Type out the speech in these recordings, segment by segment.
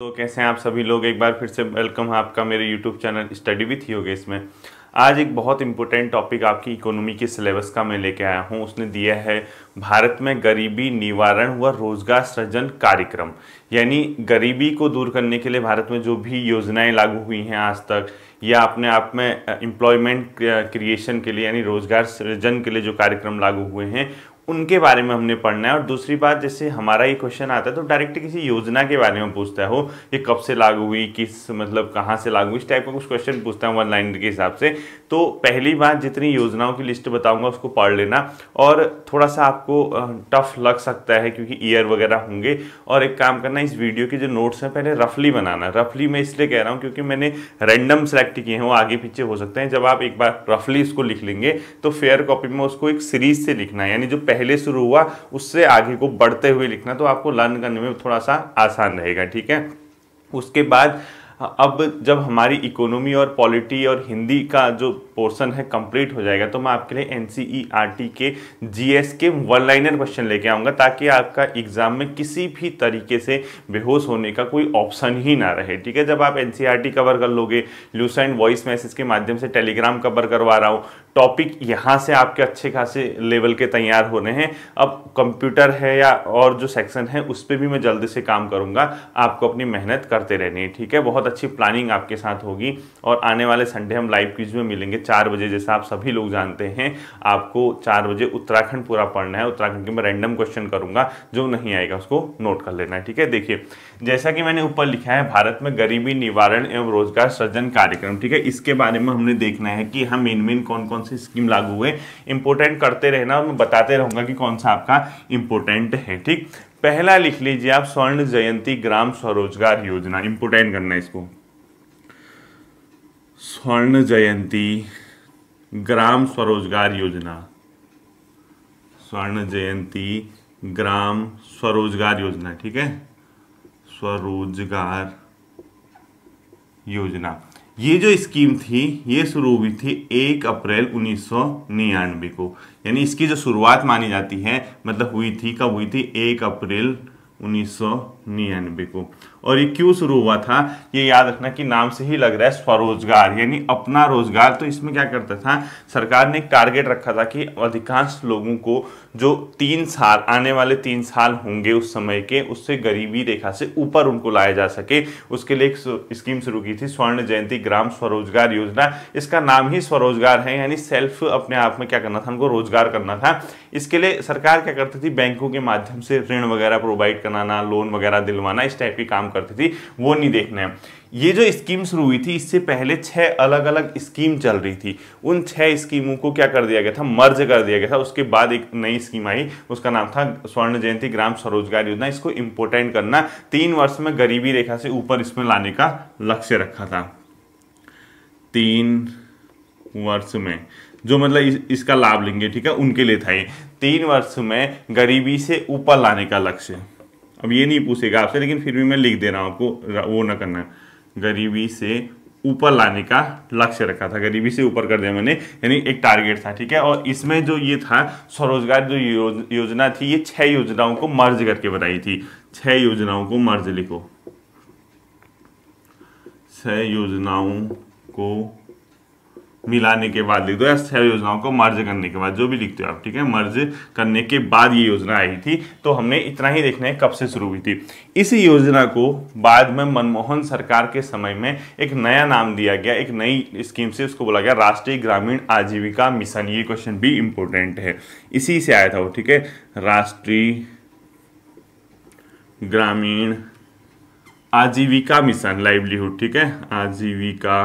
तो कैसे हैं आप सभी लोग एक बार फिर से वेलकम है आपका मेरे यूट्यूब चैनल स्टडी विथ योगे इसमें आज एक बहुत इंपॉर्टेंट टॉपिक आपकी इकोनॉमी के सिलेबस का मैं लेके आया हूँ उसने दिया है भारत में गरीबी निवारण व रोजगार सृजन कार्यक्रम यानी गरीबी को दूर करने के लिए भारत में जो भी योजनाएं लागू हुई हैं आज तक या अपने आप में एम्प्लॉयमेंट क्रिएशन के लिए यानी रोजगार सृजन के लिए जो कार्यक्रम लागू हुए हैं उनके बारे में हमने पढ़ना है और दूसरी बात जैसे हमारा ये क्वेश्चन आता है तो डायरेक्ट किसी योजना के बारे में पूछता है हो ये कब से लागू हुई किस मतलब कहाँ से लागू हुई इस टाइप का कुछ क्वेश्चन पूछता है वन लाइन के हिसाब से तो पहली बात जितनी योजनाओं की लिस्ट बताऊंगा उसको पढ़ लेना और थोड़ा सा आपको टफ लग सकता है क्योंकि ईयर वगैरह होंगे और एक काम करना इस वीडियो के जो नोट्स हैं पहले रफली बनाना रफली मैं इसलिए कह रहा हूँ क्योंकि मैंने रैंडम सेलेक्ट किए हैं वो आगे पीछे हो सकते हैं जब आप एक बार रफली इसको लिख लेंगे तो फेयर कॉपी में उसको एक सीरीज से लिखना है यानी जो पहले पहले शुरू हुआ उससे आगे को बढ़ते हुए लिखना तो आपको लर्न करने में थोड़ा सा आसान रहेगा ठीक है उसके बाद अब जब हमारी इकोनॉमी और पॉलिटी और हिंदी का जो पोर्सन है कंप्लीट हो जाएगा तो मैं आपके लिए एन e के जी के वन लाइनर क्वेश्चन लेके आऊँगा ताकि आपका एग्जाम में किसी भी तरीके से बेहोश होने का कोई ऑप्शन ही ना रहे ठीक है जब आप एन कवर e कर लोगे लूसेंट वॉइस मैसेज के माध्यम से टेलीग्राम कवर करवा रहा हूँ टॉपिक यहाँ से आपके अच्छे खासे लेवल के तैयार हो रहे हैं अब कंप्यूटर है या और जो सेक्शन है उस पर भी मैं जल्दी से काम करूँगा आपको अपनी मेहनत करते रहनी है ठीक है बहुत अच्छी प्लानिंग आपके साथ होगी और आने वाले संडे हम लाइव क्विज में मिलेंगे चार बजे जैसा आप सभी लोग जानते हैं आपको चार बजे उत्तराखंड पूरा पढ़ना है उत्तराखंड के मैं रैंडम क्वेश्चन करूंगा जो नहीं आएगा उसको नोट कर लेना है ठीक है देखिए जैसा कि मैंने ऊपर लिखा है भारत में गरीबी निवारण एवं रोजगार सृजन कार्यक्रम ठीक है इसके बारे में हमने देखना है कि हम हाँ, मेन कौन कौन सी स्कीम लागू हुए इंपोर्टेंट करते रहना और मैं बताते रहूंगा कि कौन सा आपका इंपोर्टेंट है ठीक पहला लिख लीजिए आप स्वर्ण जयंती ग्राम स्वरोजगार योजना इंपोर्टेंट करना है इसको स्वर्ण जयंती ग्राम स्वरोजगार योजना स्वर्ण जयंती ग्राम स्वरोजगार योजना ठीक है स्वरोजगार योजना ये जो स्कीम थी ये शुरू हुई थी एक अप्रैल उन्नीस को यानी इसकी जो शुरुआत मानी जाती है मतलब हुई थी कब हुई थी एक अप्रैल उन्नीस को और ये क्यों शुरू हुआ था ये याद रखना कि नाम से ही लग रहा है स्वरोजगार यानी अपना रोजगार तो इसमें क्या करता था सरकार ने एक टारगेट रखा था कि अधिकांश लोगों को जो तीन साल आने वाले तीन साल होंगे उस समय के उससे गरीबी रेखा से ऊपर उनको लाया जा सके उसके लिए एक स्कीम शुरू की थी स्वर्ण जयंती ग्राम स्वरोजगार योजना इसका नाम ही स्वरोजगार है यानी सेल्फ अपने आप में क्या करना था उनको रोजगार करना था इसके लिए सरकार क्या करती थी बैंकों के माध्यम से ऋण वगैरह प्रोवाइड कराना लोन वगैरह दिलवाना इस टाइप के काम करती थी वो नहीं देखना है ये जो स्कीम शुरू हुई थी इससे पहले छह अलग अलग स्कीम चल रही थी उन छह स्कीमों को क्या कर दिया गया था मर्ज कर दिया गया था उसके बाद एक नई स्कीम आई उसका नाम था स्वर्ण जयंती ग्राम स्वरोजगार योजना इसको इंपोर्टेंट करना तीन वर्ष में गरीबी रेखा से ऊपर इसमें लाने का लक्ष्य रखा था तीन वर्ष में जो मतलब इस, इसका लाभ लेंगे ठीक है उनके लिए था ये तीन वर्ष में गरीबी से ऊपर लाने का लक्ष्य अब ये नहीं पूछेगा आपसे लेकिन फिर भी मैं लिख दे रहा हूँ आपको वो ना करना गरीबी से ऊपर लाने का लक्ष्य रखा था गरीबी से ऊपर कर दिया मैंने यानी एक टारगेट था ठीक है और इसमें जो ये था स्वरोजगार जो योजना थी ये छह योजनाओं को मर्ज करके बताई थी छह योजनाओं को मर्ज लिखो छह योजनाओं को मिलाने के बाद लिख दो या छह योजनाओं को मर्ज करने के बाद जो भी लिखते हो आप ठीक है मर्ज करने के बाद ये योजना आई थी तो हमने इतना ही देखना है कब से शुरू हुई थी इस योजना को बाद में मनमोहन सरकार के समय में एक नया नाम दिया गया एक नई स्कीम से उसको बोला गया राष्ट्रीय ग्रामीण आजीविका मिशन ये क्वेश्चन भी इंपॉर्टेंट है इसी से आया था वो ठीक है राष्ट्रीय ग्रामीण आजीविका मिशन लाइवलीहुड ठीक है आजीविका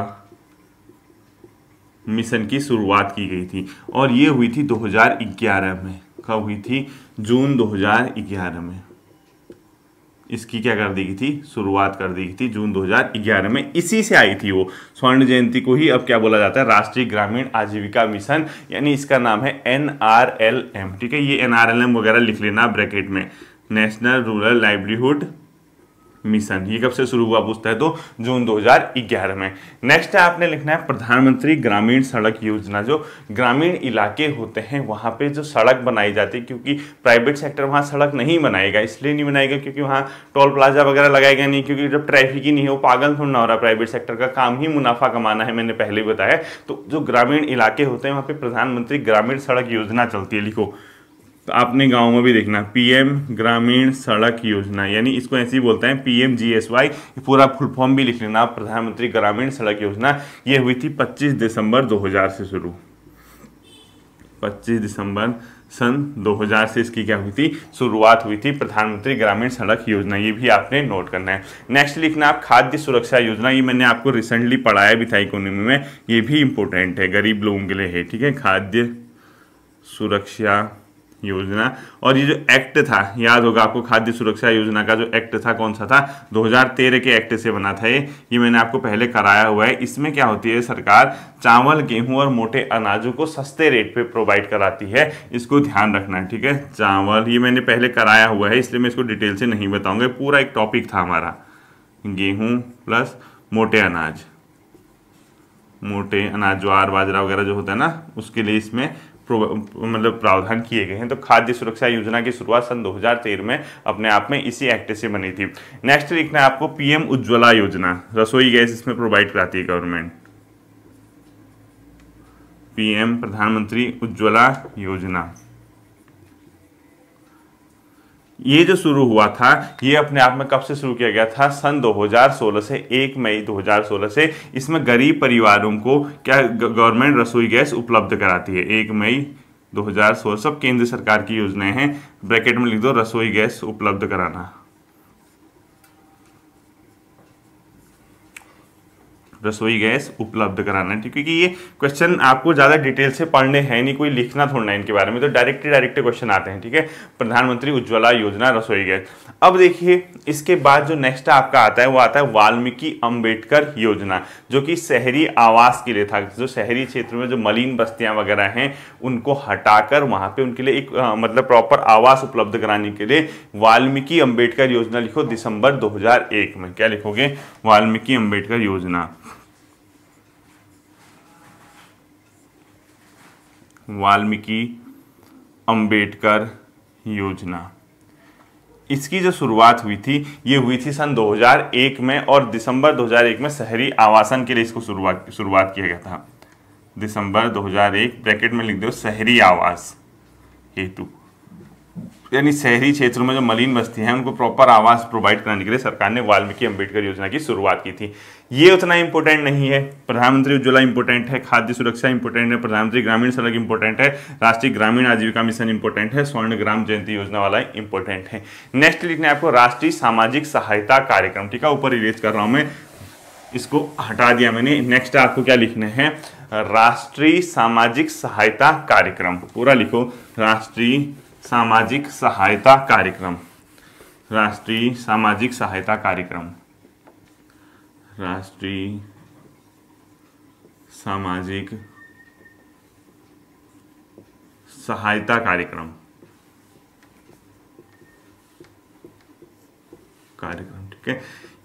मिशन की शुरुआत की गई थी और ये हुई थी 2011 में कब हुई थी जून 2011 में इसकी क्या कर दी गई थी शुरुआत कर दी गई थी जून 2011 में इसी से आई थी वो स्वर्ण जयंती को ही अब क्या बोला जाता है राष्ट्रीय ग्रामीण आजीविका मिशन यानी इसका नाम है एन आर एल एम ठीक है ये एन आर एल एम वगैरह लिख लेना ब्रैकेट में नेशनल रूरल लाइवलीहुड मिशन ये कब से शुरू हुआ पूछता है तो जून 2011 में नेक्स्ट है आपने लिखना है प्रधानमंत्री ग्रामीण सड़क योजना जो ग्रामीण इलाके होते हैं वहाँ पे जो सड़क बनाई जाती है क्योंकि प्राइवेट सेक्टर वहाँ सड़क नहीं बनाएगा इसलिए नहीं बनाएगा क्योंकि वहाँ टोल प्लाजा वगैरह लगाएगा नहीं क्योंकि जब ट्रैफिक ही नहीं है वो पागल थोड़ा ना हो रहा प्राइवेट सेक्टर का काम ही मुनाफा कमाना है मैंने पहले ही बताया तो जो ग्रामीण इलाके होते हैं वहाँ पर प्रधानमंत्री ग्रामीण सड़क योजना चलती है लिखो तो आपने गाँव में भी देखना पीएम ग्रामीण सड़क योजना यानी इसको ऐसे ही बोलते हैं पीएम जीएसवाई पूरा फुल फॉर्म भी लिख लेना प्रधानमंत्री ग्रामीण सड़क योजना ये हुई थी 25 दिसंबर 2000 से शुरू 25 दिसंबर सन 2000 से इसकी क्या हुई थी शुरुआत हुई थी प्रधानमंत्री ग्रामीण सड़क योजना ये भी आपने नोट करना है नेक्स्ट लिखना आप खाद्य सुरक्षा योजना ये मैंने आपको रिसेंटली पढ़ाया भी था इकोनॉमी में ये भी इंपॉर्टेंट है गरीब लोगों के लिए है ठीक है खाद्य सुरक्षा योजना और ये जो एक्ट था याद होगा आपको खाद्य सुरक्षा योजना का जो एक्ट था कौन सा था 2013 के एक्ट से बना था ये ये मैंने आपको पहले कराया हुआ है इसमें क्या होती है सरकार चावल गेहूं और मोटे अनाजों को सस्ते रेट पे प्रोवाइड कराती है इसको ध्यान रखना है ठीक है चावल ये मैंने पहले कराया हुआ है इसलिए मैं इसको डिटेल से नहीं बताऊँगा पूरा एक टॉपिक था हमारा गेहूँ प्लस मोटे अनाज मोटे अनाज ज्वार बाजरा वगैरह जो होता है ना उसके लिए इसमें मतलब प्रावधान किए गए हैं तो खाद्य सुरक्षा योजना की शुरुआत सन 2013 में अपने आप में इसी एक्ट से बनी थी नेक्स्ट लिखना है आपको पीएम उज्ज्वला योजना रसोई गैस इसमें प्रोवाइड कराती है गवर्नमेंट पीएम प्रधानमंत्री उज्ज्वला योजना ये जो शुरू हुआ था ये अपने आप में कब से शुरू किया गया था सन 2016 से 1 मई 2016 से इसमें गरीब परिवारों को क्या गवर्नमेंट रसोई गैस उपलब्ध कराती है एक मई 2016 सब केंद्र सरकार की योजनाएं हैं ब्रैकेट में लिख दो रसोई गैस उपलब्ध कराना रसोई गैस उपलब्ध कराना है क्योंकि ये क्वेश्चन आपको ज़्यादा डिटेल से पढ़ने हैं नहीं कोई लिखना थोड़ा इनके बारे में तो डायरेक्ट डायरेक्ट क्वेश्चन आते हैं ठीक है प्रधानमंत्री उज्ज्वला योजना रसोई गैस अब देखिए इसके बाद जो नेक्स्ट आपका आता है वो आता है वाल्मीकि अम्बेडकर योजना जो कि शहरी आवास के लिए था जो शहरी क्षेत्र में जो मलिन बस्तियाँ वगैरह हैं उनको हटाकर वहाँ पर उनके लिए एक मतलब प्रॉपर आवास उपलब्ध कराने के लिए वाल्मीकि अम्बेडकर योजना लिखो दिसंबर दो में क्या लिखोगे वाल्मीकि अम्बेडकर योजना वाल्मीकि अंबेडकर योजना इसकी जो शुरुआत हुई थी ये हुई थी सन 2001 में और दिसंबर 2001 में शहरी आवासन के लिए इसको शुरुआत शुरुआत किया गया था दिसंबर 2001 ब्रैकेट में लिख दो शहरी आवास हेतु यानी शहरी क्षेत्रों में जो मलिन बस्ती हैं उनको प्रॉपर आवास प्रोवाइड कराने के लिए सरकार ने वाल्मीकि अंबेडकर योजना की शुरुआत की थी ये उतना इंपॉर्टेंट नहीं है प्रधानमंत्री उज्ज्वला इंपॉर्टेंट है खाद्य सुरक्षा इंपॉर्टेंट है प्रधानमंत्री ग्रामीण सड़क इंपॉर्टेंट है राष्ट्रीय ग्रामीण आजीविका मिशन इंपॉर्टेंट है स्वर्ण ग्राम जयंती योजना वाला इंपॉर्टेंट है नेक्स्ट लिखने आपको राष्ट्रीय सामाजिक सहायता कार्यक्रम ठीक है ऊपर इरेज कर रहा हूँ मैं इसको हटा दिया मैंने नेक्स्ट आपको क्या लिखने हैं राष्ट्रीय सामाजिक सहायता कार्यक्रम पूरा लिखो राष्ट्रीय सामाजिक सहायता कार्यक्रम राष्ट्रीय सामाजिक सहायता कार्यक्रम राष्ट्रीय सामाजिक सहायता कार्यक्रम कार्यक्रम ठीक है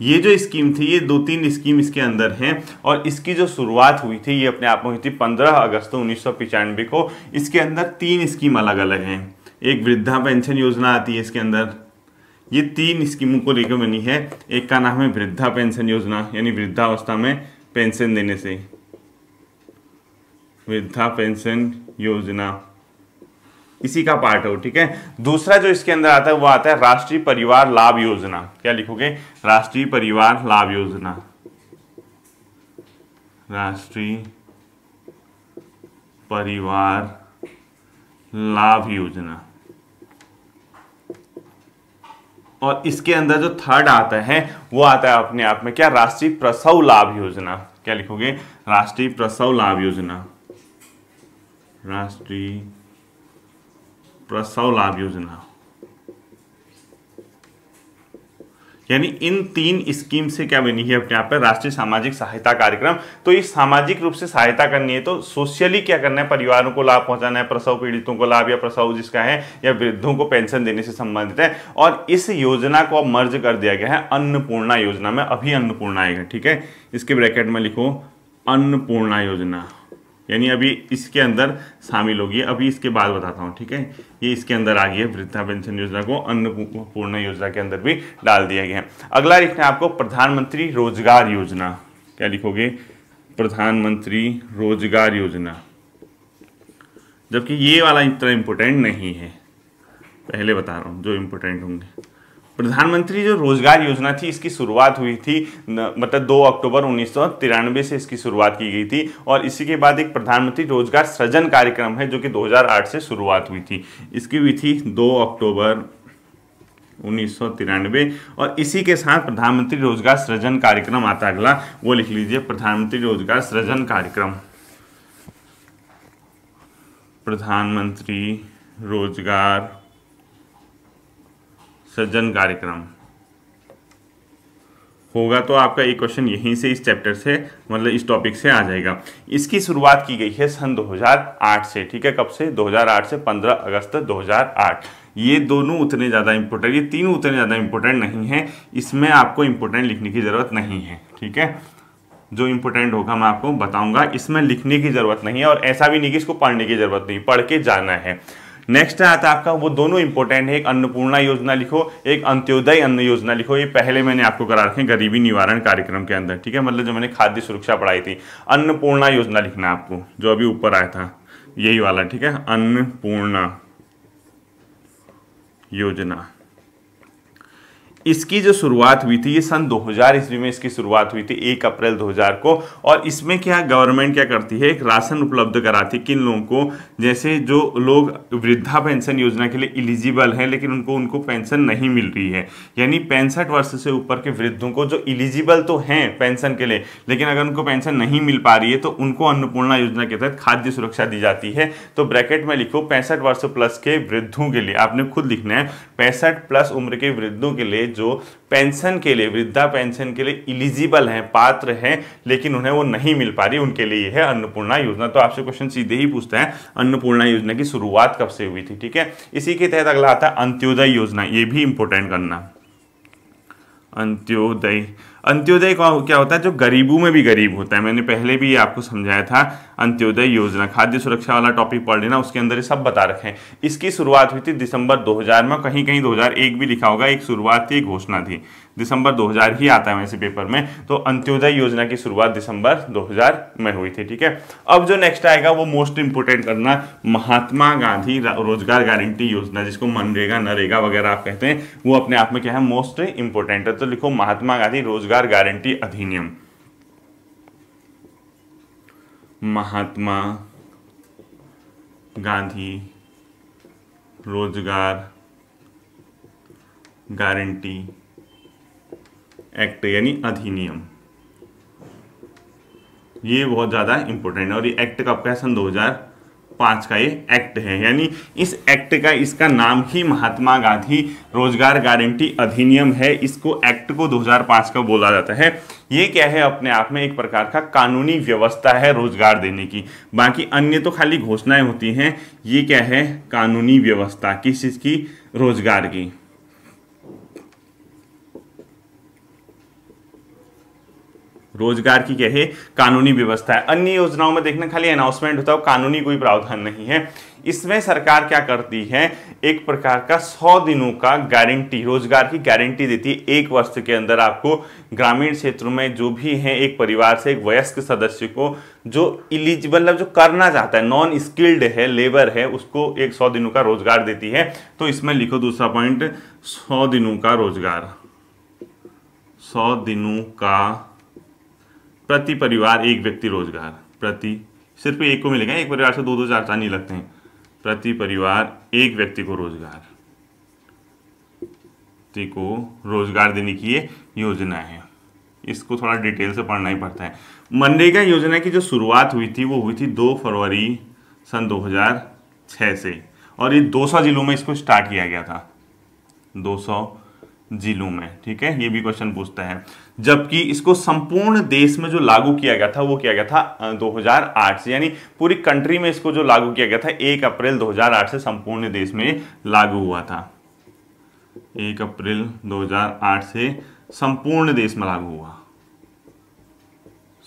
ये जो स्कीम थी ये दो तीन स्कीम इसके अंदर हैं और इसकी जो शुरुआत हुई थी ये अपने आप में हुई थी 15 अगस्त उन्नीस को इसके अंदर तीन स्कीम अलग अलग हैं एक वृद्धा पेंशन योजना आती है इसके अंदर ये तीन स्कीमों को लेकर बनी है एक का नाम है वृद्धा पेंशन योजना यानी वृद्धावस्था में पेंशन देने से वृद्धा पेंशन योजना इसी का पार्ट हो ठीक है दूसरा जो इसके अंदर आता है वो आता है राष्ट्रीय परिवार लाभ योजना क्या लिखोगे राष्ट्रीय परिवार लाभ योजना राष्ट्रीय परिवार लाभ योजना और इसके अंदर जो थर्ड आता है वो आता है अपने आप में क्या राष्ट्रीय प्रसव लाभ योजना क्या लिखोगे राष्ट्रीय प्रसव लाभ योजना राष्ट्रीय प्रसव लाभ योजना यानी इन तीन स्कीम से क्या बनी है अपने आप पर राष्ट्रीय सामाजिक सहायता कार्यक्रम तो ये सामाजिक रूप से सहायता करनी है तो सोशली क्या करना है परिवारों को लाभ पहुंचाना है प्रसव पीड़ितों को लाभ या प्रसव जिसका है या वृद्धों को पेंशन देने से संबंधित है और इस योजना को अब मर्ज कर दिया गया है अन्नपूर्णा योजना में अभी अन्नपूर्णा आएगा ठीक है इसके ब्रैकेट में लिखो अन्नपूर्णा योजना यानी अभी इसके अंदर शामिल होगी अभी इसके बाद बताता हूँ ठीक है ये इसके अंदर आ गई है वृद्धा पेंशन योजना को अन्नपूर्ण योजना के अंदर भी डाल दिया गया है अगला लिखना है आपको प्रधानमंत्री रोजगार योजना क्या लिखोगे प्रधानमंत्री रोजगार योजना जबकि ये वाला इतना इम्पोर्टेंट नहीं है पहले बता रहा हूँ जो इम्पोर्टेंट होंगे प्रधानमंत्री जो रोजगार योजना थी इसकी शुरुआत हुई थी मतलब दो अक्टूबर उन्नीस से इसकी शुरुआत की गई थी और इसी के बाद एक प्रधानमंत्री रोजगार सृजन कार्यक्रम है जो कि 2008 से शुरुआत हुई थी इसकी हुई थी दो अक्टूबर उन्नीस और इसी के साथ प्रधानमंत्री रोजगार सृजन कार्यक्रम आता अगला वो लिख लीजिए प्रधानमंत्री रोजगार सृजन कार्यक्रम प्रधानमंत्री रोजगार सज्जन कार्यक्रम होगा तो आपका एक क्वेश्चन यहीं से इस चैप्टर से मतलब इस टॉपिक से आ जाएगा इसकी शुरुआत की गई है सन 2008 से ठीक है कब से 2008 से 15 अगस्त 2008 ये दोनों उतने ज़्यादा इंपोर्टेंट ये तीनों उतने ज़्यादा इंपोर्टेंट नहीं है इसमें आपको इंपोर्टेंट लिखने की ज़रूरत नहीं है ठीक है जो इंपोर्टेंट होगा मैं आपको बताऊंगा इसमें लिखने की ज़रूरत नहीं है और ऐसा भी नहीं कि इसको पढ़ने की ज़रूरत नहीं पढ़ के जाना है नेक्स्ट आता है आपका वो दोनों इंपॉर्टेंट है एक अन्नपूर्णा योजना लिखो एक अंत्योदय अन्न योजना लिखो ये पहले मैंने आपको करा रखे गरीबी निवारण कार्यक्रम के अंदर ठीक है मतलब जो मैंने खाद्य सुरक्षा पढ़ाई थी अन्नपूर्णा योजना लिखना आपको जो अभी ऊपर आया था यही वाला ठीक है अन्नपूर्णा योजना इसकी जो शुरुआत हुई थी ये सन 2000 ईस्वी में इसकी शुरुआत हुई थी एक अप्रैल 2000 को और इसमें क्या गवर्नमेंट क्या करती है एक राशन उपलब्ध कराती किन लोगों को जैसे जो लोग वृद्धा पेंशन योजना के लिए इलिजिबल हैं लेकिन उनको उनको पेंशन नहीं मिल रही है यानी पैंसठ वर्ष से ऊपर के वृद्धों को जो इलिजिबल तो हैं पेंशन के लिए लेकिन अगर उनको पेंशन नहीं मिल पा रही है तो उनको अन्नपूर्णा योजना के तहत खाद्य सुरक्षा दी जाती है तो ब्रैकेट में लिखो पैंसठ वर्ष प्लस के वृद्धों के लिए आपने खुद लिखना है पैंसठ प्लस उम्र के वृद्धों के लिए जो पेंशन के लिए वृद्धा पेंशन के लिए इलिजिबल हैं पात्र हैं लेकिन उन्हें वो नहीं मिल पा रही उनके लिए है अन्नपूर्णा योजना तो आपसे क्वेश्चन सीधे ही पूछते हैं अन्नपूर्णा योजना की शुरुआत कब से हुई थी ठीक है इसी के तहत अगला आता है अंत्योदय योजना ये भी इंपॉर्टेंट करना अंत्योदय अंत्योदय क्या होता है जो गरीबों में भी गरीब होता है मैंने पहले भी आपको समझाया था अंत्योदय योजना खाद्य सुरक्षा वाला टॉपिक पढ़ लेना उसके अंदर ये सब बता रखे हैं इसकी शुरुआत हुई थी दिसंबर 2000 में कहीं कहीं 2001 भी लिखा होगा एक शुरुआत थी घोषणा थी दिसंबर 2000 ही आता है वैसे पेपर में तो अंत्योदय योजना की शुरुआत दिसंबर 2000 में हुई थी ठीक है अब जो नेक्स्ट आएगा वो मोस्ट इंपोर्टेंट करना महात्मा गांधी रोजगार गारंटी योजना जिसको मनरेगा नरेगा वगैरह आप कहते हैं वो अपने आप में क्या है मोस्ट इंपोर्टेंट है तो लिखो महात्मा गांधी रोजगार गारंटी अधिनियम महात्मा गांधी रोजगार गारंटी एक्ट यानी अधिनियम ये बहुत ज़्यादा इंपॉर्टेंट है और ये एक्ट कब का सन पांच का ये एक्ट है यानी इस एक्ट का इसका नाम ही महात्मा गांधी रोजगार गारंटी अधिनियम है इसको एक्ट को 2005 का बोला जाता है ये क्या है अपने आप में एक प्रकार का कानूनी व्यवस्था है रोजगार देने की बाकी अन्य तो खाली घोषणाएं होती हैं ये क्या है कानूनी व्यवस्था किस चीज़ की रोजगार की रोजगार की क्या है कानूनी व्यवस्था है अन्य योजनाओं में देखना खाली अनाउंसमेंट होता है कानूनी कोई प्रावधान नहीं है इसमें सरकार क्या करती है एक प्रकार का सौ दिनों का गारंटी रोजगार की गारंटी देती है एक वर्ष के अंदर आपको ग्रामीण क्षेत्रों में जो भी है एक परिवार से एक वयस्क सदस्य को जो इलिजिबल मतलब जो करना चाहता है नॉन स्किल्ड है लेबर है उसको एक सौ दिनों का रोजगार देती है तो इसमें लिखो दूसरा पॉइंट सौ दिनों का रोजगार सौ दिनों का प्रति परिवार एक व्यक्ति रोजगार प्रति सिर्फ एक को मिलेगा एक परिवार से दो दो चार चार नहीं लगते हैं प्रति परिवार एक व्यक्ति को रोजगार को रोजगार देने की ये योजना है इसको थोड़ा डिटेल से पढ़ना ही पड़ता है मनरेगा योजना की जो शुरुआत हुई थी वो हुई थी दो फरवरी सन 2006 से और ये 200 जिलों में इसको स्टार्ट किया गया था 200 जिलों में ठीक है ये भी क्वेश्चन पूछता है जबकि इसको संपूर्ण देश में जो लागू किया गया था वो किया गया था 2008 से यानी पूरी कंट्री में इसको जो लागू किया गया था एक अप्रैल 2008 से संपूर्ण देश में लागू हुआ था एक अप्रैल 2008 से संपूर्ण देश में लागू हुआ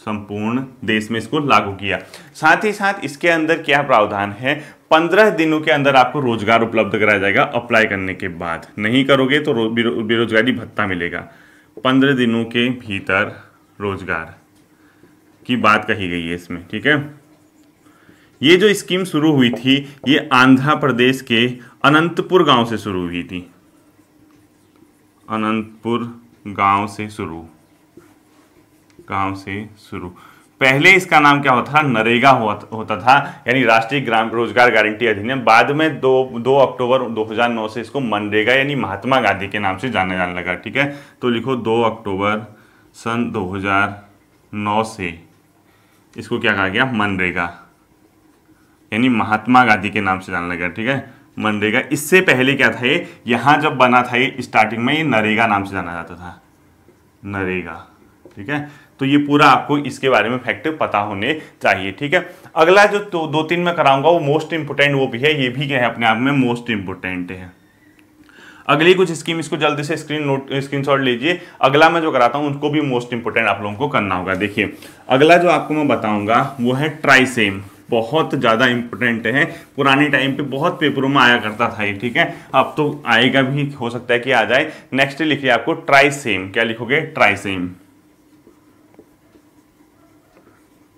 संपूर्ण देश में इसको लागू किया साथ ही साथ इसके अंदर क्या प्रावधान है पंद्रह दिनों के अंदर आपको रोजगार उपलब्ध कराया जाएगा अप्लाई करने के बाद नहीं करोगे तो बेरोजगारी भत्ता मिलेगा पंद्रह दिनों के भीतर रोजगार की बात कही गई है इसमें ठीक है ये जो स्कीम शुरू हुई थी ये आंध्र प्रदेश के अनंतपुर गांव से शुरू हुई थी अनंतपुर गांव से शुरू गांव से शुरू पहले इसका नाम क्या होता था नरेगा होता था यानी राष्ट्रीय ग्राम रोजगार गारंटी अधिनियम बाद में दो दो अक्टूबर 2009 से इसको मनरेगा यानी महात्मा गांधी के नाम से जाना जाने लगा ठीक है तो लिखो दो अक्टूबर सन 2009 से इसको क्या कहा गया मनरेगा यानी महात्मा गांधी के नाम से जाना लगा ठीक है मनरेगा इससे पहले क्या था ये यहां जब बना था ये स्टार्टिंग में ये नरेगा नाम से जाना जाता था नरेगा ठीक है तो ये पूरा आपको इसके बारे में फैक्ट पता होने चाहिए ठीक है अगला जो तो दो तीन में कराऊंगा वो मोस्ट इंपोर्टेंट वो भी है ये भी क्या है अपने आप में मोस्ट इंपोर्टेंट है अगली कुछ स्कीम इसको जल्दी से स्क्रीन नोट स्क्रीन शॉट लीजिए अगला मैं जो कराता हूँ उनको भी मोस्ट इंपोर्टेंट आप लोगों को करना होगा देखिए अगला जो आपको मैं बताऊंगा वो है सेम बहुत ज़्यादा इंपॉर्टेंट है पुराने टाइम पे बहुत पेपरों में आया करता था ये ठीक है अब तो आएगा भी हो सकता है कि आ जाए नेक्स्ट लिखिए आपको ट्राई सेम क्या लिखोगे ट्राई सेम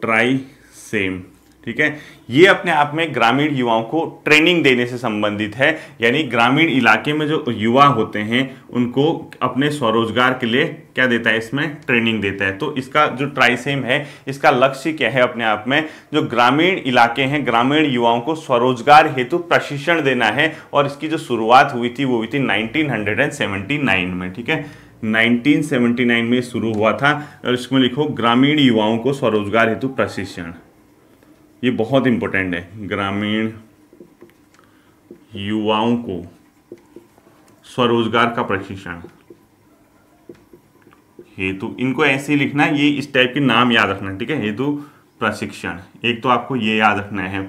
ट्राई सेम ठीक है ये अपने आप में ग्रामीण युवाओं को ट्रेनिंग देने से संबंधित है यानी ग्रामीण इलाके में जो युवा होते हैं उनको अपने स्वरोजगार के लिए क्या देता है इसमें ट्रेनिंग देता है तो इसका जो ट्राई सेम है इसका लक्ष्य क्या है अपने आप में जो ग्रामीण इलाके हैं ग्रामीण युवाओं को स्वरोजगार हेतु प्रशिक्षण देना है और इसकी जो शुरुआत हुई थी वो हुई थी नाइनटीन में ठीक है 1979 में शुरू हुआ था और इसमें लिखो ग्रामीण युवाओं को स्वरोजगार हेतु प्रशिक्षण ये बहुत इंपॉर्टेंट है ग्रामीण युवाओं को स्वरोजगार का प्रशिक्षण हेतु इनको ऐसे लिखना ये इस टाइप के नाम याद रखना ठीक है हेतु प्रशिक्षण एक तो आपको ये याद रखना है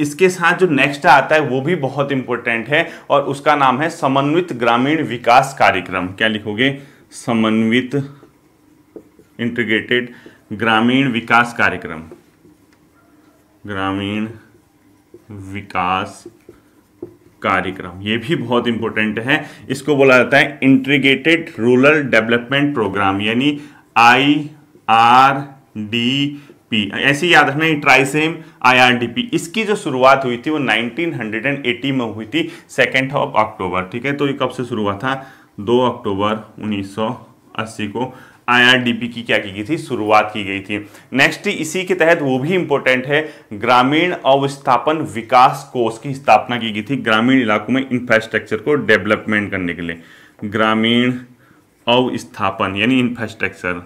इसके साथ जो नेक्स्ट आता है वो भी बहुत इंपॉर्टेंट है और उसका नाम है समन्वित ग्रामीण विकास कार्यक्रम क्या लिखोगे समन्वित इंटीग्रेटेड ग्रामीण विकास कार्यक्रम ग्रामीण विकास कार्यक्रम ये भी बहुत इंपॉर्टेंट है इसको बोला जाता है इंटीग्रेटेड रूरल डेवलपमेंट प्रोग्राम यानी आई आर डी पी ऐसे याद रखना आर ट्राइसेम पी इसकी जो शुरुआत हुई थी वो 1980 में हुई थी सेकेंड ऑफ अक्टूबर ठीक है तो ये कब से शुरू हुआ था 2 अक्टूबर 1980 को आईआरडीपी की क्या की गई थी शुरुआत की गई थी नेक्स्ट इसी के तहत वो भी इंपॉर्टेंट है ग्रामीण अवस्थापन विकास कोष की स्थापना की गई थी ग्रामीण इलाकों में इंफ्रास्ट्रक्चर को डेवलपमेंट करने के लिए ग्रामीण अवस्थापन यानी इंफ्रास्ट्रक्चर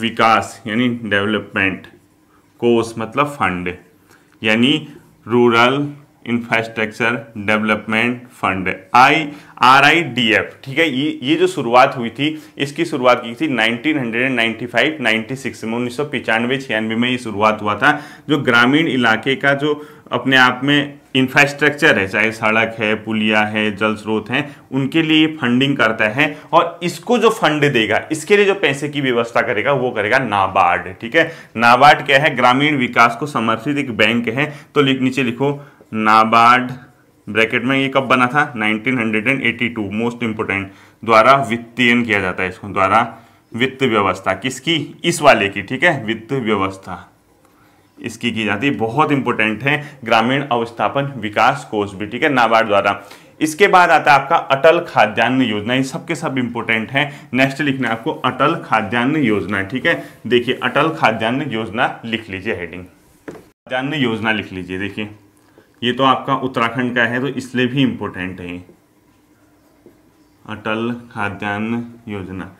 विकास यानी डेवलपमेंट कोष मतलब फंड यानी rural infrastructure development fund I R I D F ठीक है ये ये जो शुरुआत हुई थी इसकी शुरुआत की थी 1995 96 में उन्नीस सौ पिचानवे छियानवे में ये शुरुआत हुआ था जो ग्रामीण इलाके का जो अपने आप में इंफ्रास्ट्रक्चर है चाहे सड़क है पुलिया है जल स्रोत हैं उनके लिए फंडिंग करता है और इसको जो फंड देगा इसके लिए जो पैसे की व्यवस्था करेगा वो करेगा नाबार्ड ठीक है नाबार्ड क्या है ग्रामीण विकास को समर्पित एक बैंक है तो नीचे लिखो नाबार्ड ब्रैकेट में ये कब बना था 1982 मोस्ट इंपोर्टेंट द्वारा वित्तीयन किया जाता है इसको द्वारा वित्त व्यवस्था किसकी इस वाले की ठीक है वित्त व्यवस्था इसकी की जाती है बहुत इंपोर्टेंट है ग्रामीण अवस्थापन विकास कोष भी ठीक है नाबार्ड द्वारा इसके बाद आता है आपका अटल खाद्यान्न योजना ये सब सब इंपोर्टेंट है नेक्स्ट लिखना है आपको अटल खाद्यान्न योजना ठीक है देखिए अटल खाद्यान्न योजना लिख लीजिए हेडिंग खाद्यान्न योजना लिख लीजिए देखिए ये तो आपका उत्तराखंड का है तो इसलिए भी इम्पोर्टेंट है अटल खाद्यान्न योजना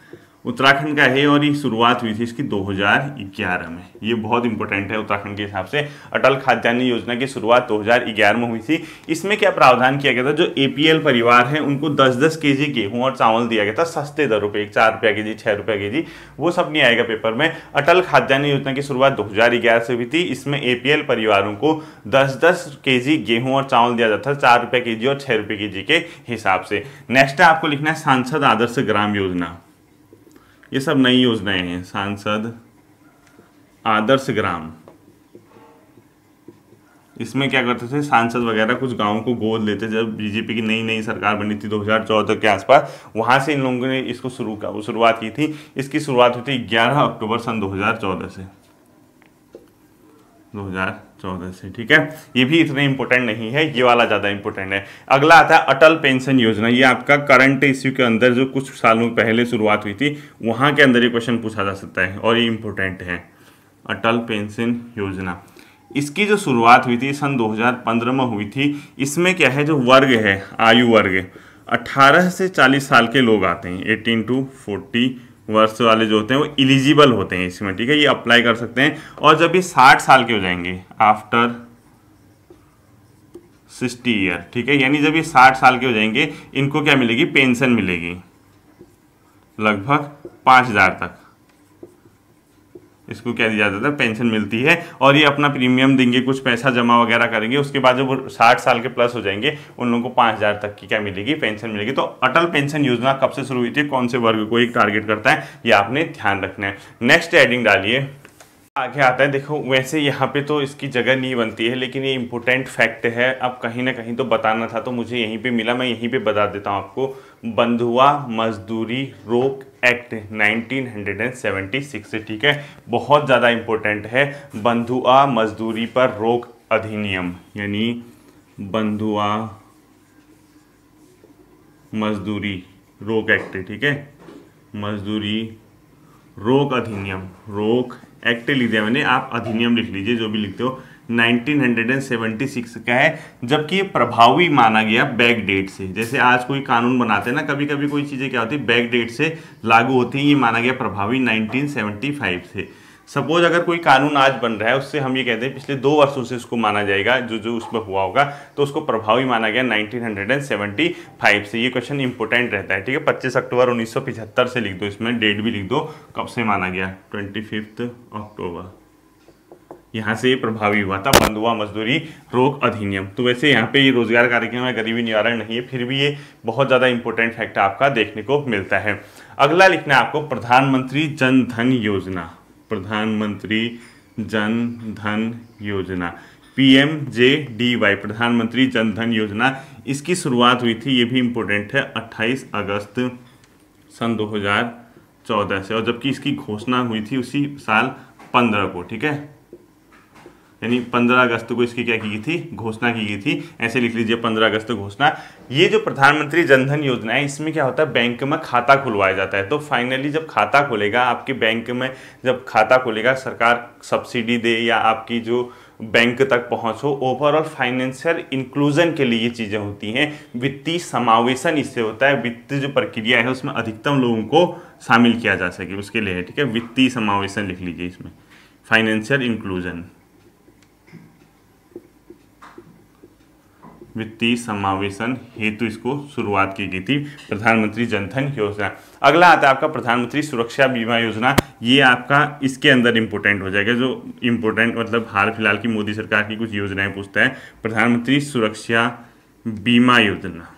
उत्तराखंड का है और ये शुरुआत हुई थी इसकी 2011 में ये बहुत इंपॉर्टेंट है उत्तराखंड के हिसाब से अटल खाद्यान्न योजना की शुरुआत 2011 में हुई थी इसमें क्या प्रावधान किया गया था जो एपीएल परिवार है उनको 10-10 जी गेहूँ और चावल दिया गया था सस्ते दरों पर चार रुपया के जी छः रुपया के जी वो सब नहीं आएगा पेपर में अटल खाद्यान्न योजना की शुरुआत दो से हुई थी इसमें ए परिवारों को दस दस के जी गेहूँ और चावल दिया जाता था चार रुपये के जी और छः रुपये के जी के हिसाब से नेक्स्ट है आपको लिखना है सांसद आदर्श ग्राम योजना ये सब नई योजनाएं हैं सांसद आदर्श ग्राम इसमें क्या करते थे सांसद वगैरह कुछ गांवों को गोद लेते जब बीजेपी की नई नई सरकार बनी थी 2014 के आसपास वहां से इन लोगों ने इसको शुरू शुरुआत की थी इसकी शुरुआत हुई थी 11 अक्टूबर सन 2014 से 2014 से ठीक है ये भी इतने इंपॉर्टेंट नहीं है ये वाला ज़्यादा इंपॉर्टेंट है अगला आता है अटल पेंशन योजना ये आपका करंट इश्यू के अंदर जो कुछ सालों पहले शुरुआत हुई थी वहाँ के अंदर ये क्वेश्चन पूछा जा सकता है और ये इंपॉर्टेंट है अटल पेंशन योजना इसकी जो शुरुआत हुई थी सन 2015 में हुई थी इसमें क्या है जो वर्ग है आयु वर्ग 18 से 40 साल के लोग आते हैं 18 टू वर्ष वाले जो होते हैं वो एलिजिबल होते हैं इसमें ठीक है ये अप्लाई कर सकते हैं और जब ये साठ साल के हो जाएंगे आफ्टर सिक्सटी ईयर ठीक है यानी जब ये साठ साल के हो जाएंगे इनको क्या मिलेगी पेंशन मिलेगी लगभग पाँच हज़ार तक इसको क्या दिया जाता है पेंशन मिलती है और ये अपना प्रीमियम देंगे कुछ पैसा जमा वगैरह करेंगे उसके बाद जब वो साठ साल के प्लस हो जाएंगे उन लोगों को पाँच हज़ार तक की क्या मिलेगी पेंशन मिलेगी तो अटल पेंशन योजना कब से शुरू हुई थी कौन से वर्ग को एक टारगेट करता है ये आपने ध्यान रखना है नेक्स्ट एडिंग डालिए आगे आता है देखो वैसे यहाँ पे तो इसकी जगह नहीं बनती है लेकिन ये इम्पोर्टेंट फैक्ट है अब कहीं ना कहीं तो बताना था तो मुझे यहीं पे मिला मैं यहीं पे बता देता हूँ आपको बंधुआ मजदूरी रोक एक्ट 1976 ठीक है बहुत ज़्यादा इम्पोर्टेंट है बंधुआ मजदूरी पर रोक अधिनियम यानी बंधुआ मजदूरी रोक एक्ट ठीक है मजदूरी रोक अधिनियम रोक एक्ट लिख दिया मैंने आप अधिनियम लिख लीजिए जो भी लिखते हो 1976 का है जबकि ये प्रभावी माना गया बैक डेट से जैसे आज कोई कानून बनाते हैं ना कभी कभी कोई चीज़ें क्या होती है बैक डेट से लागू होती हैं ये माना गया प्रभावी 1975 से सपोज अगर कोई कानून आज बन रहा है उससे हम ये कहते हैं पिछले दो वर्षों से उसको माना जाएगा जो जो उसमें हुआ होगा तो उसको प्रभावी माना गया 1975 से ये क्वेश्चन इंपॉर्टेंट रहता है ठीक है 25 अक्टूबर 1975 से लिख दो इसमें डेट भी लिख दो कब से माना गया ट्वेंटी अक्टूबर यहाँ से प्रभावी हुआ था बंधुआ मजदूरी रोक अधिनियम तो वैसे यहाँ पे ये रोजगार कार्यक्रम है गरीबी निवारण नहीं है फिर भी ये बहुत ज़्यादा इंपॉर्टेंट फैक्ट आपका देखने को मिलता है अगला लिखना है आपको प्रधानमंत्री जन धन योजना प्रधानमंत्री जन धन योजना एम जे डी वाई प्रधानमंत्री जन धन योजना इसकी शुरुआत हुई थी ये भी इम्पोर्टेंट है 28 अगस्त सन 2014 से और जबकि इसकी घोषणा हुई थी उसी साल 15 को ठीक है यानी 15 अगस्त को इसकी क्या की गई थी घोषणा की गई थी ऐसे लिख लीजिए 15 अगस्त घोषणा ये जो प्रधानमंत्री जनधन योजना है इसमें क्या होता है बैंक में खाता खुलवाया जाता है तो फाइनली जब खाता खोलेगा आपके बैंक में जब खाता खोलेगा सरकार सब्सिडी दे या आपकी जो बैंक तक पहुंचो ओवरऑल फाइनेंशियल इंक्लूजन के लिए ये चीज़ें होती हैं वित्तीय समावेशन इससे होता है वित्तीय जो प्रक्रिया है उसमें अधिकतम लोगों को शामिल किया जा सके उसके लिए ठीक है वित्तीय समावेशन लिख लीजिए इसमें फाइनेंशियल इंक्लूजन वित्तीय समावेशन हेतु इसको शुरुआत की गई थी प्रधानमंत्री जनधन योजना अगला आता है आपका प्रधानमंत्री सुरक्षा बीमा योजना ये आपका इसके अंदर इम्पोर्टेंट हो जाएगा जो इम्पोर्टेंट मतलब हाल फिलहाल की मोदी सरकार की कुछ योजनाएं पूछता है प्रधानमंत्री सुरक्षा बीमा योजना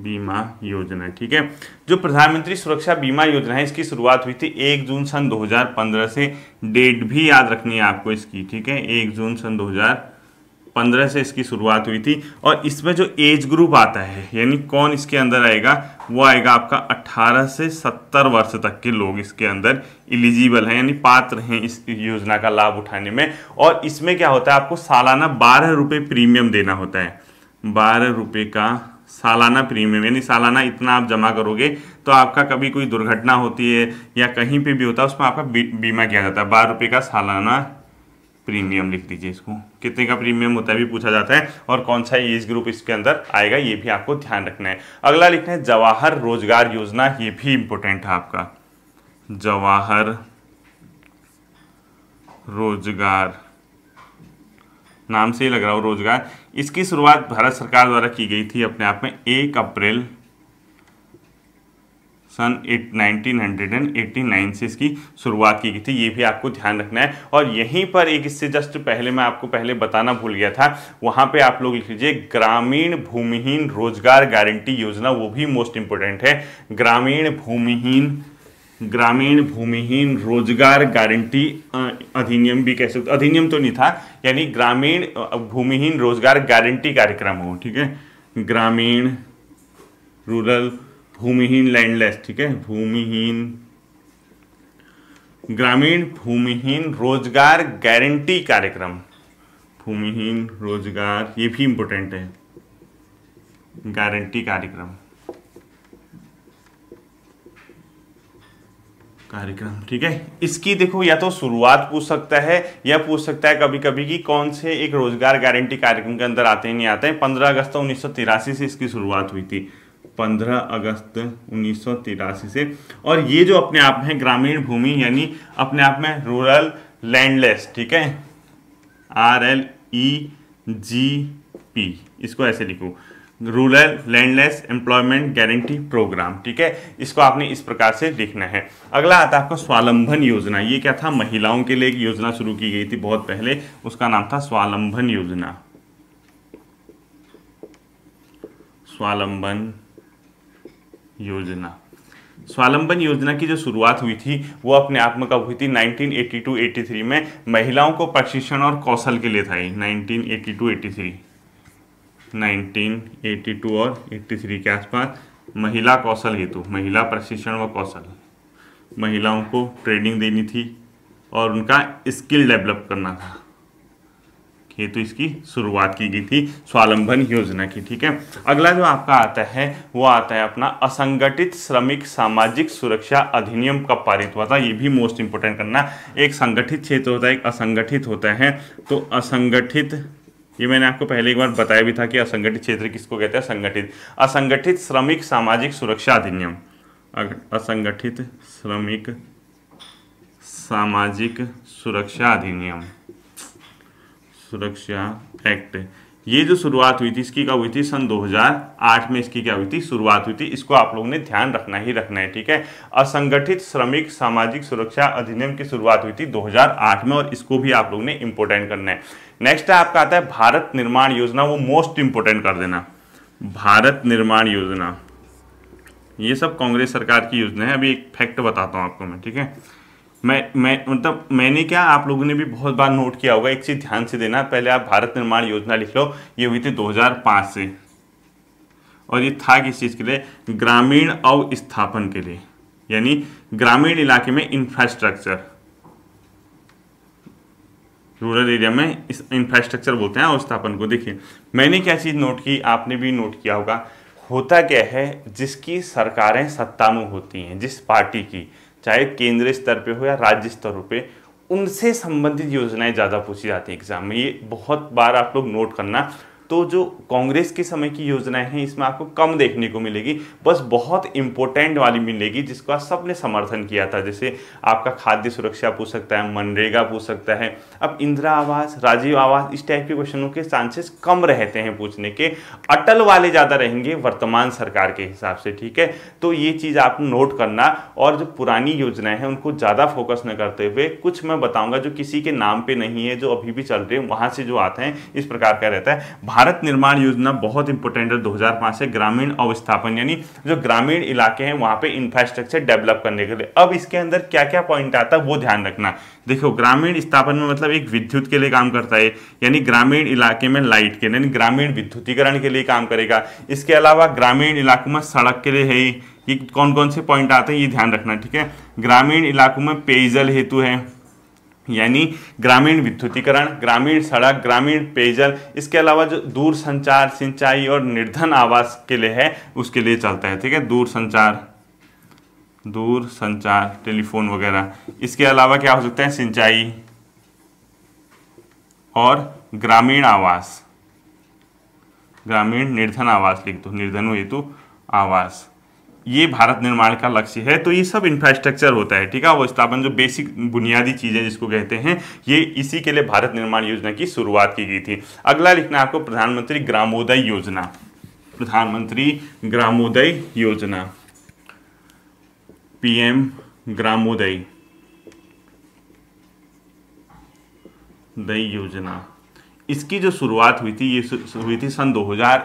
बीमा योजना ठीक है जो प्रधानमंत्री सुरक्षा बीमा योजना है इसकी शुरुआत हुई थी एक जून सन 2015 से डेट भी याद रखनी है आपको इसकी ठीक है एक जून सन 2015 से इसकी शुरुआत हुई थी और इसमें जो एज ग्रुप आता है यानी कौन इसके अंदर आएगा वो आएगा आपका 18 से 70 वर्ष तक के लोग इसके अंदर इलिजिबल हैं यानी पात्र हैं इस योजना का लाभ उठाने में और इसमें क्या होता है आपको सालाना बारह रुपये प्रीमियम देना होता है बारह रुपये का सालाना प्रीमियम यानी सालाना इतना आप जमा करोगे तो आपका कभी कोई दुर्घटना होती है या कहीं पे भी होता है उसमें आपका बीमा किया जाता है बारह रुपये का सालाना प्रीमियम लिख दीजिए इसको कितने का प्रीमियम होता है भी पूछा जाता है और कौन सा एज ग्रुप इसके अंदर आएगा ये भी आपको ध्यान रखना है अगला लिखना है जवाहर रोजगार योजना ये भी इम्पोर्टेंट है आपका जवाहर रोजगार नाम से ही लग रहा हो रोजगार इसकी शुरुआत भारत सरकार द्वारा की गई थी अपने आप में एक अप्रैल सन एट नाइनटीन नाइन से इसकी शुरुआत की गई थी ये भी आपको ध्यान रखना है और यहीं पर एक इससे जस्ट पहले मैं आपको पहले बताना भूल गया था वहाँ पे आप लोग लिख लीजिए ग्रामीण भूमिहीन रोजगार गारंटी योजना वो भी मोस्ट इंपोर्टेंट है ग्रामीण भूमिहीन ग्रामीण भूमिहीन रोजगार गारंटी अधिनियम भी कह सकते अधिनियम तो नहीं था यानी ग्रामीण भूमिहीन रोजगार गारंटी कार्यक्रम हो ठीक है ग्रामीण रूरल भूमिहीन लैंडलेस ठीक है भूमिहीन ग्रामीण भूमिहीन रोजगार गारंटी कार्यक्रम भूमिहीन रोजगार ये भी इंपोर्टेंट है गारंटी कार्यक्रम कार्यक्रम ठीक है इसकी देखो या तो शुरुआत पूछ सकता है या पूछ सकता है कभी कभी कि कौन से एक रोजगार गारंटी कार्यक्रम के अंदर आते हैं नहीं आते हैं पंद्रह अगस्त उन्नीस से इसकी शुरुआत हुई थी पंद्रह अगस्त उन्नीस से और ये जो अपने आप में ग्रामीण भूमि यानी अपने आप में रूरल लैंडलेस ठीक है R L E G P इसको ऐसे लिखो rural landless employment guarantee programme ठीक है इसको आपने इस प्रकार से देखना है अगला आता है आपका स्वालंबन योजना ये क्या था महिलाओं के लिए एक योजना शुरू की गई थी बहुत पहले उसका नाम था स्वालंबन योजना स्वालंबन योजना स्वालंबन योजना की जो शुरुआत हुई थी वो अपने आप में कब हुई थी 1982-83 में महिलाओं को प्रशिक्षण और कौशल के लिए था ये 1982-83 1982 और 83 के आसपास महिला कौशल हेतु महिला प्रशिक्षण व कौशल महिलाओं को ट्रेनिंग देनी थी और उनका स्किल डेवलप करना था हेतु इसकी शुरुआत की गई थी स्वालंबन योजना की ठीक है अगला जो आपका आता है वो आता है अपना असंगठित श्रमिक सामाजिक सुरक्षा अधिनियम कब पारित हुआ था ये भी मोस्ट इंपोर्टेंट करना एक संगठित क्षेत्र होता है एक असंगठित होता है तो असंगठित ये मैंने आपको पहले एक बार बताया भी था कि असंगठित क्षेत्र किसको कहते हैं असंगठित असंगठित श्रमिक सामाजिक सुरक्षा अधिनियम असंगठित श्रमिक सामाजिक सुरक्षा अधिनियम सुरक्षा एक्ट ये जो शुरुआत हुई थी इसकी क्या हुई थी सन 2008 में इसकी क्या हुई थी शुरुआत हुई थी इसको आप लोगों ने ध्यान रखना ही रखना है ठीक है असंगठित श्रमिक सामाजिक सुरक्षा अधिनियम की शुरुआत हुई थी 2008 में और इसको भी आप लोगों ने इम्पोर्टेंट करना है नेक्स्ट है आपका आता है भारत निर्माण योजना वो मोस्ट इंपोर्टेंट कर देना भारत निर्माण योजना ये सब कांग्रेस सरकार की योजना है अभी एक फैक्ट बताता हूँ आपको मैं ठीक है मैं मैं मतलब मैंने क्या आप लोगों ने भी बहुत बार नोट किया होगा एक चीज़ ध्यान से देना पहले आप भारत निर्माण योजना लिख लो ये हुई थी 2005 से और ये था किस चीज़ के लिए ग्रामीण अवस्थापन के लिए यानी ग्रामीण इलाके में इंफ्रास्ट्रक्चर रूरल एरिया में इस इंफ्रास्ट्रक्चर बोलते हैं अवस्थापन को देखिए मैंने क्या चीज़ नोट की आपने भी नोट किया होगा होता क्या है जिसकी सरकारें सत्ता में होती हैं जिस पार्टी की चाहे केंद्रीय स्तर पे हो या राज्य स्तर पे उनसे संबंधित योजनाएं ज़्यादा पूछी जाती हैं एग्जाम में ये बहुत बार आप लोग नोट करना तो जो कांग्रेस के समय की योजनाएं हैं इसमें आपको कम देखने को मिलेगी बस बहुत इंपॉर्टेंट वाली मिलेगी जिसका सबने समर्थन किया था जैसे आपका खाद्य सुरक्षा पूछ सकता है मनरेगा पूछ सकता है अब इंदिरा आवास राजीव आवास इस टाइप के क्वेश्चनों के चांसेस कम रहते हैं पूछने के अटल वाले ज़्यादा रहेंगे वर्तमान सरकार के हिसाब से ठीक है तो ये चीज़ आप नोट करना और जो पुरानी योजनाएं हैं उनको ज़्यादा फोकस न करते हुए कुछ मैं बताऊंगा जो किसी के नाम पे नहीं है जो अभी भी चल रहे हैं वहाँ से जो आते हैं इस प्रकार का रहता है भारत निर्माण योजना बहुत इंपॉर्टेंट है 2005 से ग्रामीण अवस्थापन यानी जो ग्रामीण इलाके हैं वहां पे इंफ्रास्ट्रक्चर डेवलप करने के लिए अब इसके अंदर क्या क्या पॉइंट आता है वो ध्यान रखना देखो ग्रामीण स्थापन में मतलब एक विद्युत के लिए काम करता है यानी ग्रामीण इलाके में लाइट के यानी ग्रामीण विद्युतीकरण के लिए काम करेगा इसके अलावा ग्रामीण इलाकों में सड़क के लिए है ये कौन कौन से पॉइंट आते हैं ये ध्यान रखना ठीक है ग्रामीण इलाकों में पेयजल हेतु है यानी ग्रामीण विद्युतीकरण ग्रामीण सड़क ग्रामीण पेयजल इसके अलावा जो दूर संचार सिंचाई और निर्धन आवास के लिए है उसके लिए चलता है ठीक है दूर संचार दूर संचार टेलीफोन वगैरह इसके अलावा क्या हो सकता है सिंचाई और ग्रामीण आवास ग्रामीण निर्धन आवास लिख दो निर्धन हेतु आवास ये भारत निर्माण का लक्ष्य है तो ये सब इंफ्रास्ट्रक्चर होता है ठीक है वो स्थापन जो बेसिक बुनियादी चीज़ें जिसको कहते हैं ये इसी के लिए भारत निर्माण योजना की शुरुआत की गई थी अगला लिखना आपको प्रधानमंत्री ग्रामोदय योजना प्रधानमंत्री ग्रामोदय योजना पीएम ग्रामोदय दई योजना इसकी जो शुरुआत हुई थी ये हुई थी सन 2000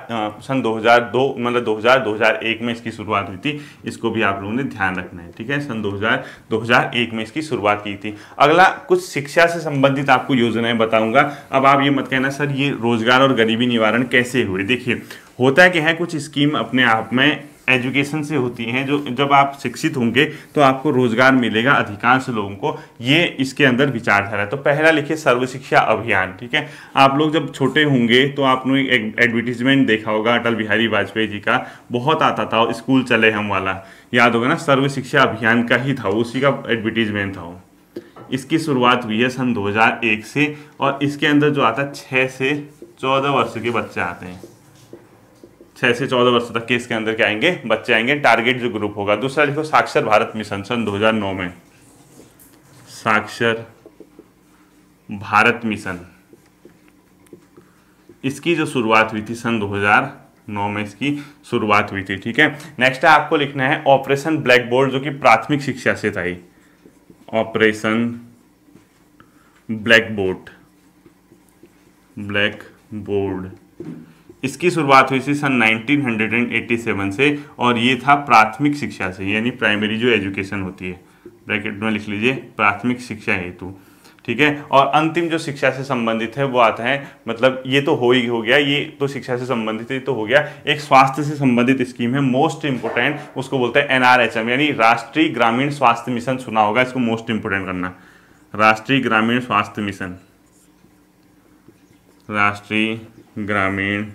सन 2002 मतलब 2000 2001 में इसकी शुरुआत हुई थी इसको भी आप लोगों ने ध्यान रखना है ठीक है सन 2000 2001 में इसकी शुरुआत की थी अगला कुछ शिक्षा से संबंधित आपको योजनाएं बताऊंगा अब आप ये मत कहना सर ये रोजगार और गरीबी निवारण कैसे हुए देखिए होता है कि है कुछ स्कीम अपने आप में एजुकेशन से होती हैं जो जब आप शिक्षित होंगे तो आपको रोजगार मिलेगा अधिकांश लोगों को ये इसके अंदर विचारधारा है तो पहला लिखिए सर्व शिक्षा अभियान ठीक है आप लोग जब छोटे होंगे तो आपने एक एडवर्टीजमेंट देखा होगा अटल बिहारी वाजपेयी जी का बहुत आता था स्कूल चले हम वाला याद होगा ना सर्व शिक्षा अभियान का ही था उसी का एडवर्टीजमेंट था इसकी शुरुआत हुई है सन 2001 से और इसके अंदर जो आता है छः से चौदह वर्ष के बच्चे आते हैं छः से चौदह वर्ष तक के इसके अंदर क्या आएंगे बच्चे आएंगे टारगेट जो ग्रुप होगा दूसरा देखो साक्षर भारत मिशन सन 2009 में साक्षर भारत मिशन इसकी जो शुरुआत हुई थी सन 2009 में इसकी शुरुआत हुई थी ठीक है नेक्स्ट है आपको लिखना है ऑपरेशन ब्लैक बोर्ड जो कि प्राथमिक शिक्षा से था operation blackboard blackboard इसकी शुरुआत हुई थी सन 1987 से और ये था प्राथमिक शिक्षा से यानी प्राइमरी जो एजुकेशन होती है ब्रैकेट में लिख लीजिए प्राथमिक शिक्षा हेतु ठीक है और अंतिम जो शिक्षा से संबंधित है वो आता है मतलब ये तो हो ही हो गया ये तो शिक्षा से संबंधित ही तो हो गया एक स्वास्थ्य से संबंधित स्कीम है मोस्ट इंपोर्टेंट उसको बोलते हैं एनआरएचएम यानी राष्ट्रीय ग्रामीण स्वास्थ्य मिशन सुना होगा इसको मोस्ट इंपोर्टेंट करना राष्ट्रीय ग्रामीण स्वास्थ्य मिशन राष्ट्रीय ग्रामीण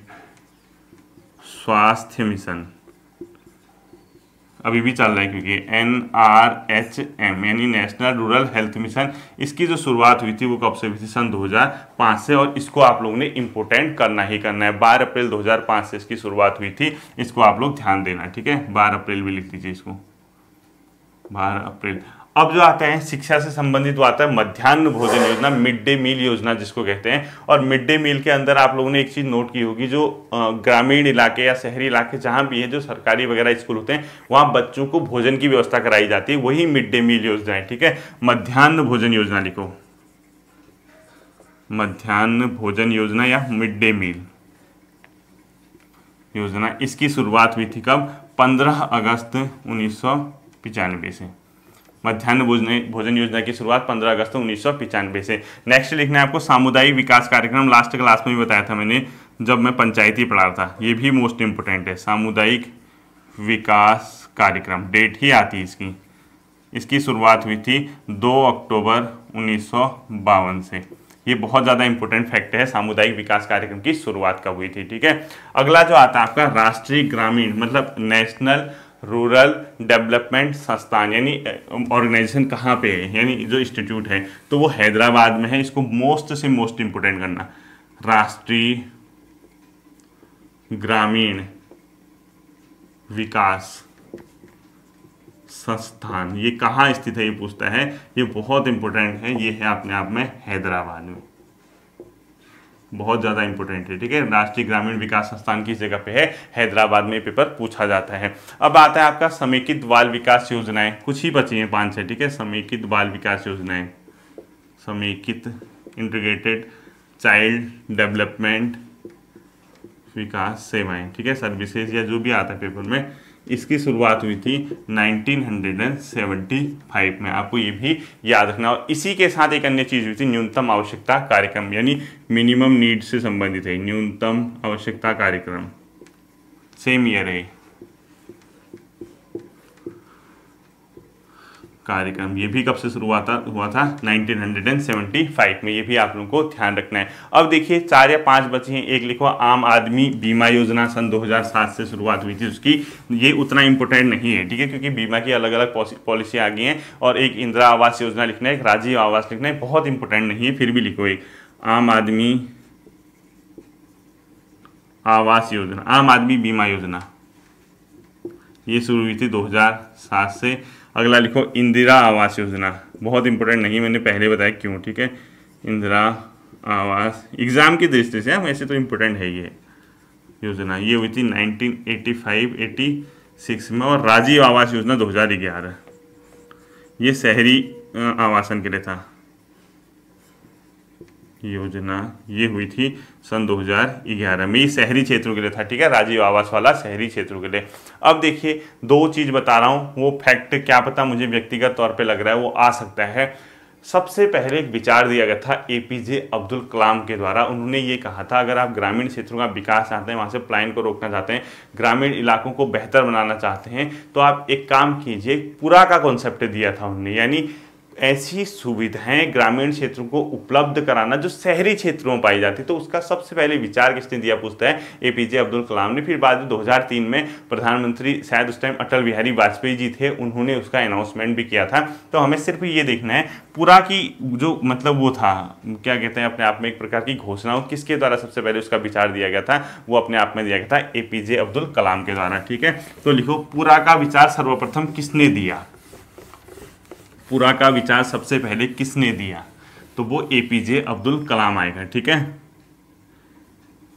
स्वास्थ्य मिशन अभी भी चल रहा है क्योंकि एन आर एच एम यानी नेशनल रूरल हेल्थ मिशन इसकी जो शुरुआत हुई थी वो कब से हुई थी सन 2005 से और इसको आप लोगों ने इम्पोर्टेंट करना ही करना है 12 अप्रैल 2005 से इसकी शुरुआत हुई थी इसको आप लोग ध्यान देना ठीक है 12 अप्रैल भी लिख दीजिए इसको 12 अप्रैल अब जो आते हैं शिक्षा से संबंधित वो आता है मध्यान्ह भोजन योजना मिड डे मील योजना जिसको कहते हैं और मिड डे मील के अंदर आप लोगों ने एक चीज़ नोट की होगी जो ग्रामीण इलाके या शहरी इलाके जहाँ भी है जो सरकारी वगैरह स्कूल होते हैं वहाँ बच्चों को भोजन की व्यवस्था कराई जाती है वही मिड डे मील योजना है ठीक है मध्यान्ह भोजन योजना लिखो मध्यान्ह भोजन योजना या मिड डे मील योजना इसकी शुरुआत हुई थी कब 15 अगस्त उन्नीस से मध्यान्ह भोजन भोजन योजना की शुरुआत 15 अगस्त उन्नीस से नेक्स्ट लिखना है आपको सामुदायिक विकास कार्यक्रम लास्ट क्लास में भी बताया था मैंने जब मैं पंचायती पढ़ा था ये भी मोस्ट इम्पोर्टेंट है सामुदायिक विकास कार्यक्रम डेट ही आती इसकी इसकी शुरुआत हुई थी 2 अक्टूबर उन्नीस से ये बहुत ज़्यादा इंपॉर्टेंट फैक्ट है सामुदायिक विकास कार्यक्रम की शुरुआत कब हुई थी ठीक है अगला जो आता है आपका राष्ट्रीय ग्रामीण मतलब नेशनल रूरल डेवलपमेंट संस्थान यानी ऑर्गेनाइजेशन कहाँ पे है यानी जो इंस्टीट्यूट है तो वो हैदराबाद में है इसको मोस्ट से मोस्ट इम्पोर्टेंट करना राष्ट्रीय ग्रामीण विकास संस्थान ये कहाँ स्थित है ये पूछता है ये बहुत इंपॉर्टेंट है ये है अपने आप में हैदराबाद में बहुत ज़्यादा इंपॉर्टेंट है ठीक है राष्ट्रीय ग्रामीण विकास संस्थान किस जगह पे है हैदराबाद में पेपर पूछा जाता है अब आता है आपका समेकित बाल विकास योजनाएं कुछ ही बची हैं पांच है ठीक है समेकित बाल विकास योजनाएं समेकित इंटीग्रेटेड चाइल्ड डेवलपमेंट विकास सेवाएं ठीक है सर्विसेज या जो भी आता है पेपर में इसकी शुरुआत हुई थी 1975 में आपको ये भी याद रखना और इसी के साथ एक अन्य चीज़ हुई थी न्यूनतम आवश्यकता कार्यक्रम यानी मिनिमम नीड से संबंधित है न्यूनतम आवश्यकता कार्यक्रम सेम ईयर है कार्यक्रम ये भी कब से शुरू हुआ था हुआ था 1975 में ये भी आप लोगों को ध्यान रखना है अब देखिए चार या पांच बचे हैं एक लिखो आम आदमी बीमा योजना सन 2007 से शुरुआत हुई थी उसकी ये उतना इंपॉर्टेंट नहीं है ठीक है क्योंकि बीमा की अलग अलग पॉलिसी आ गई हैं और एक इंदिरा आवास योजना लिखना है एक राजीव आवास लिखना है बहुत इंपॉर्टेंट नहीं है फिर भी लिखो एक आम आदमी आवास योजना आम आदमी बीमा योजना ये शुरू हुई थी दो से अगला लिखो इंदिरा आवास योजना बहुत इंपॉर्टेंट नहीं मैंने पहले बताया क्यों ठीक है इंदिरा आवास एग्ज़ाम की दृष्टि से हाँ, वैसे तो इम्पोर्टेंट है ये योजना ये हुई थी 1985 86 में और राजीव आवास योजना 2011 ये शहरी आवासन के लिए था योजना ये हुई थी सन 2011 में ये शहरी क्षेत्रों के लिए था ठीक है राजीव आवास वाला शहरी क्षेत्रों के लिए अब देखिए दो चीज़ बता रहा हूँ वो फैक्ट क्या पता मुझे व्यक्तिगत तौर पे लग रहा है वो आ सकता है सबसे पहले एक विचार दिया गया था एपीजे अब्दुल कलाम के द्वारा उन्होंने ये कहा था अगर आप ग्रामीण क्षेत्रों का विकास चाहते हैं वहाँ से प्लाइन को रोकना चाहते हैं ग्रामीण इलाकों को बेहतर बनाना चाहते हैं तो आप एक काम कीजिए पूरा का कॉन्सेप्ट दिया था उन्होंने यानी ऐसी सुविधाएं ग्रामीण क्षेत्रों को उपलब्ध कराना जो शहरी क्षेत्रों में पाई जाती तो उसका सबसे पहले विचार किसने दिया पूछता है एपीजे अब्दुल कलाम ने फिर बाद में 2003 में प्रधानमंत्री शायद उस टाइम अटल बिहारी वाजपेयी जी थे उन्होंने उसका अनाउंसमेंट भी किया था तो हमें सिर्फ ये देखना है पूरा की जो मतलब वो था क्या कहते हैं अपने आप में एक प्रकार की घोषणा किसके द्वारा सबसे पहले उसका विचार दिया गया था वो अपने आप में दिया गया था ए अब्दुल कलाम के द्वारा ठीक है तो लिखो पूरा का विचार सर्वप्रथम किसने दिया पूरा का विचार सबसे पहले किसने दिया तो वो ए पी जे अब्दुल कलाम आएगा ठीक है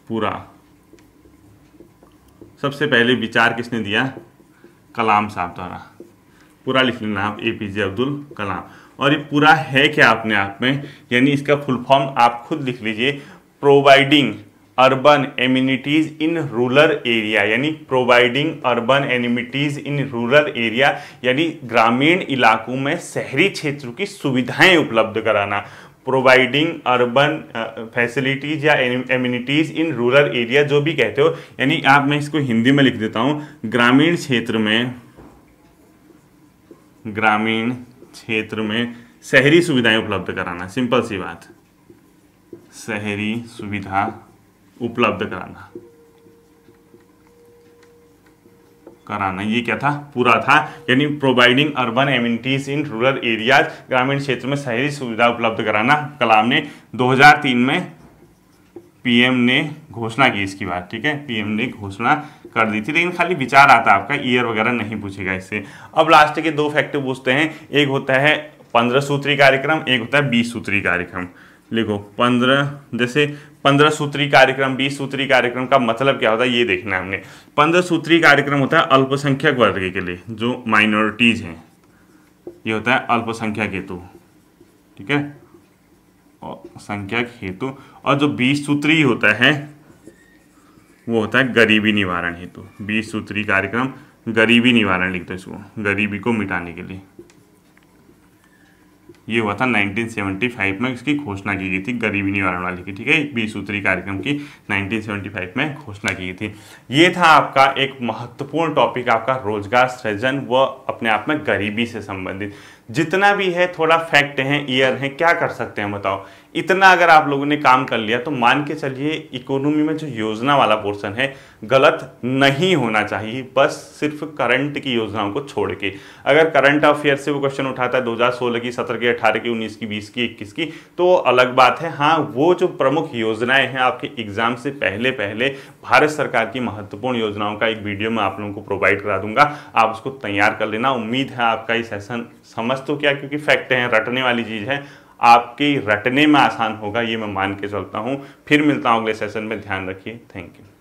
पूरा सबसे पहले विचार किसने दिया कलाम साहब द्वारा पूरा लिख लेना आप ए पी जे अब्दुल कलाम और ये पूरा है क्या अपने आप में यानी इसका फुल फॉर्म आप खुद लिख लीजिए providing urban amenities in rural area यानी providing urban amenities in rural area यानी ग्रामीण इलाकों में शहरी क्षेत्र की सुविधाएं उपलब्ध कराना प्रोवाइडिंग अर्बन फैसिलिटीज या एम्यूनिटीज इन रूरल एरिया जो भी कहते हो यानी आप मैं इसको हिंदी में लिख देता हूँ ग्रामीण क्षेत्र में ग्रामीण क्षेत्र में शहरी सुविधाएं उपलब्ध कराना सिंपल सी बात शहरी सुविधा उपलब्ध कराना कराना ये क्या था पूरा था यानी providing urban amenities in rural areas ग्रामीण क्षेत्र में शहरी सुविधा उपलब्ध कराना कलाम ने 2003 में पीएम ने घोषणा की इसकी बात ठीक है पीएम ने घोषणा कर दी थी लेकिन खाली विचार आता है आपका ईयर वगैरह नहीं पूछेगा इससे अब लास्ट के दो फैक्टर पूछते हैं एक होता है पंद्रह सूत्री कार्यक्रम एक होता है बीस सूत्री कार्यक्रम लिखो पंद्रह जैसे पंद्रह सूत्री कार्यक्रम बीस सूत्री कार्यक्रम का मतलब क्या होता है ये देखना है हमने पंद्रह सूत्री कार्यक्रम होता है अल्पसंख्यक वर्ग के लिए जो माइनॉरिटीज़ हैं ये होता है अल्पसंख्यक हेतु ठीक है और संख्यक हेतु और जो बीस सूत्री होता है वो होता है गरीबी निवारण हेतु बीस सूत्री कार्यक्रम गरीबी निवारण लिखते हैं इसको गरीबी को मिटाने के लिए ये हुआ था 1975 में इसकी घोषणा की गई थी गरीबी निवारण वाले की ठीक है बीस सूत्री कार्यक्रम की 1975 में घोषणा की गई थी ये था आपका एक महत्वपूर्ण टॉपिक आपका रोजगार सृजन व अपने आप में गरीबी से संबंधित जितना भी है थोड़ा फैक्ट है ईयर है क्या कर सकते हैं बताओ इतना अगर आप लोगों ने काम कर लिया तो मान के चलिए इकोनॉमी में जो योजना वाला पोर्शन है गलत नहीं होना चाहिए बस सिर्फ करंट की योजनाओं को छोड़ के अगर करंट अफेयर से वो क्वेश्चन उठाता है दो हजार सोलह की सत्रह की अठारह की उन्नीस की बीस की इक्कीस की तो अलग बात है हाँ वो जो प्रमुख योजनाएं हैं आपके एग्जाम से पहले पहले भारत सरकार की महत्वपूर्ण योजनाओं का एक वीडियो मैं आप लोगों को प्रोवाइड करा दूंगा आप उसको तैयार कर लेना उम्मीद है आपका ये सेशन समझ तो क्या क्योंकि फैक्ट है रटने वाली चीज़ है आपकी रटने में आसान होगा ये मैं मान के चलता हूँ फिर मिलता हूँ अगले सेशन में ध्यान रखिए थैंक यू